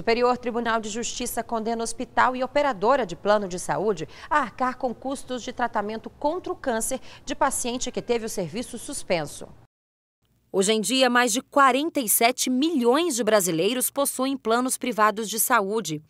Superior Tribunal de Justiça condena hospital e operadora de plano de saúde a arcar com custos de tratamento contra o câncer de paciente que teve o serviço suspenso. Hoje em dia, mais de 47 milhões de brasileiros possuem planos privados de saúde.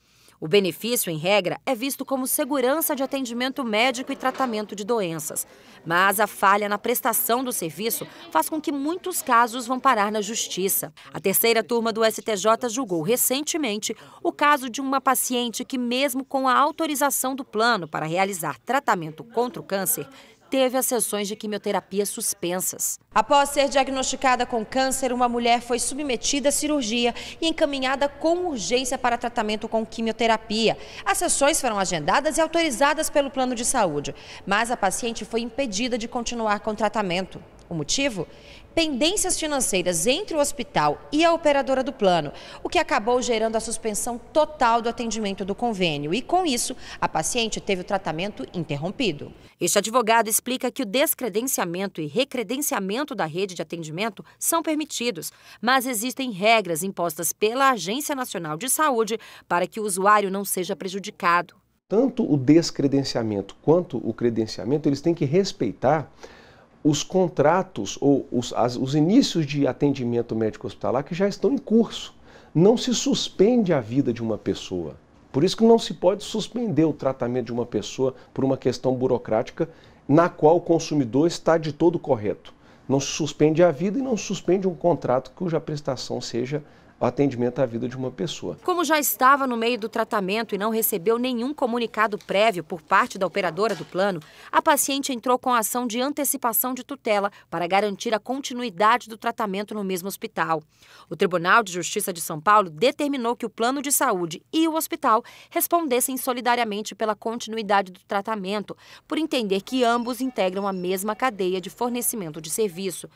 O benefício, em regra, é visto como segurança de atendimento médico e tratamento de doenças. Mas a falha na prestação do serviço faz com que muitos casos vão parar na justiça. A terceira turma do STJ julgou recentemente o caso de uma paciente que, mesmo com a autorização do plano para realizar tratamento contra o câncer, teve as sessões de quimioterapia suspensas. Após ser diagnosticada com câncer, uma mulher foi submetida à cirurgia e encaminhada com urgência para tratamento com quimioterapia. As sessões foram agendadas e autorizadas pelo plano de saúde, mas a paciente foi impedida de continuar com o tratamento. O motivo? Pendências financeiras entre o hospital e a operadora do plano, o que acabou gerando a suspensão total do atendimento do convênio. E com isso, a paciente teve o tratamento interrompido. Este advogado explica que o descredenciamento e recredenciamento da rede de atendimento são permitidos, mas existem regras impostas pela Agência Nacional de Saúde para que o usuário não seja prejudicado. Tanto o descredenciamento quanto o credenciamento, eles têm que respeitar os contratos ou os, as, os inícios de atendimento médico hospitalar que já estão em curso. Não se suspende a vida de uma pessoa. Por isso que não se pode suspender o tratamento de uma pessoa por uma questão burocrática na qual o consumidor está de todo correto. Não se suspende a vida e não se suspende um contrato cuja prestação seja o atendimento à vida de uma pessoa. Como já estava no meio do tratamento e não recebeu nenhum comunicado prévio por parte da operadora do plano, a paciente entrou com ação de antecipação de tutela para garantir a continuidade do tratamento no mesmo hospital. O Tribunal de Justiça de São Paulo determinou que o plano de saúde e o hospital respondessem solidariamente pela continuidade do tratamento, por entender que ambos integram a mesma cadeia de fornecimento de serviço.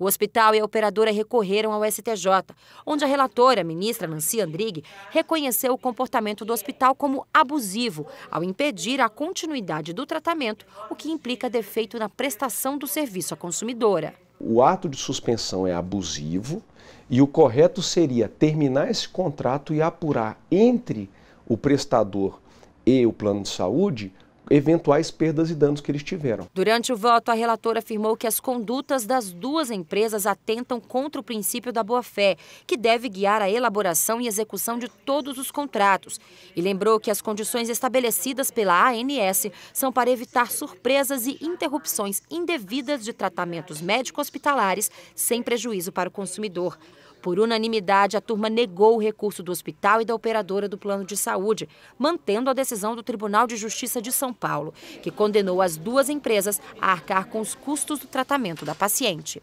O hospital e a operadora recorreram ao STJ, onde a relatora, a ministra Nancy Andrighi, reconheceu o comportamento do hospital como abusivo ao impedir a continuidade do tratamento, o que implica defeito na prestação do serviço à consumidora. O ato de suspensão é abusivo e o correto seria terminar esse contrato e apurar entre o prestador e o plano de saúde eventuais perdas e danos que eles tiveram. Durante o voto, a relatora afirmou que as condutas das duas empresas atentam contra o princípio da boa-fé, que deve guiar a elaboração e execução de todos os contratos. E lembrou que as condições estabelecidas pela ANS são para evitar surpresas e interrupções indevidas de tratamentos médico-hospitalares, sem prejuízo para o consumidor. Por unanimidade, a turma negou o recurso do hospital e da operadora do plano de saúde, mantendo a decisão do Tribunal de Justiça de São Paulo, que condenou as duas empresas a arcar com os custos do tratamento da paciente.